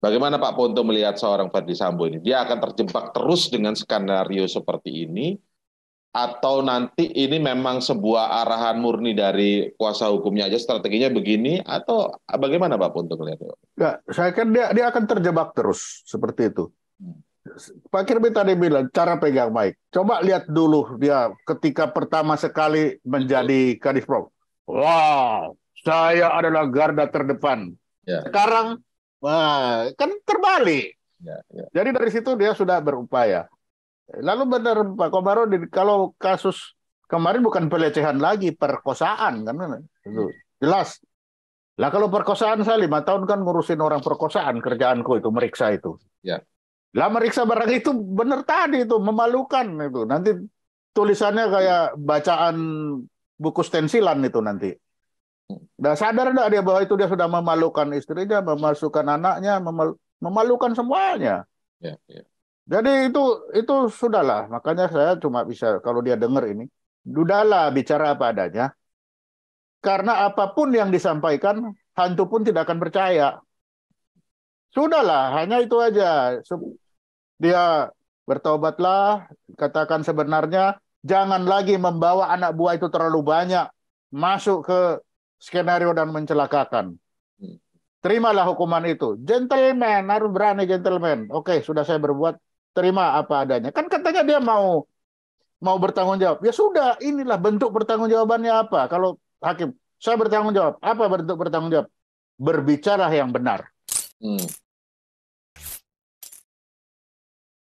Bagaimana Pak Ponto melihat seorang Verdi Sambo ini? Dia akan terjebak terus dengan skenario seperti ini atau nanti ini memang sebuah arahan murni dari kuasa hukumnya aja strateginya begini atau bagaimana Pak Ponto melihatnya? Enggak, ya, saya kan dia dia akan terjebak terus seperti itu. Hmm. Pak Kirby tadi bilang cara pegang baik. Coba lihat dulu dia ketika pertama sekali menjadi Kadif Pro. Wow, saya adalah garda terdepan. Ya. Sekarang Wah, kan terbalik. Ya, ya. Jadi dari situ dia sudah berupaya. Lalu benar Pak Komarudin, kalau kasus kemarin bukan pelecehan lagi, perkosaan kan, itu jelas. Lah kalau perkosaan saya lima tahun kan ngurusin orang perkosaan kerjaanku itu meriksa itu. Ya. Lah meriksa barang itu benar tadi itu memalukan itu. Nanti tulisannya kayak bacaan buku stensilan itu nanti. Nah, sadar enggak dia bahwa itu dia sudah memalukan istrinya, memasukkan anaknya, memal memalukan semuanya. Ya, ya. Jadi itu itu sudahlah. Makanya saya cuma bisa kalau dia dengar ini, sudahlah bicara apa adanya. Karena apapun yang disampaikan, hantu pun tidak akan percaya. Sudahlah, hanya itu aja. Dia bertobatlah, katakan sebenarnya, jangan lagi membawa anak buah itu terlalu banyak masuk ke skenario dan mencelakakan. Hmm. Terimalah hukuman itu. Gentleman, harus berani gentleman. Oke, sudah saya berbuat, terima apa adanya. Kan katanya dia mau mau bertanggung jawab. Ya sudah, inilah bentuk jawabannya apa. Kalau hakim, saya bertanggung jawab. Apa bentuk bertanggung jawab? Berbicara yang benar. Hmm.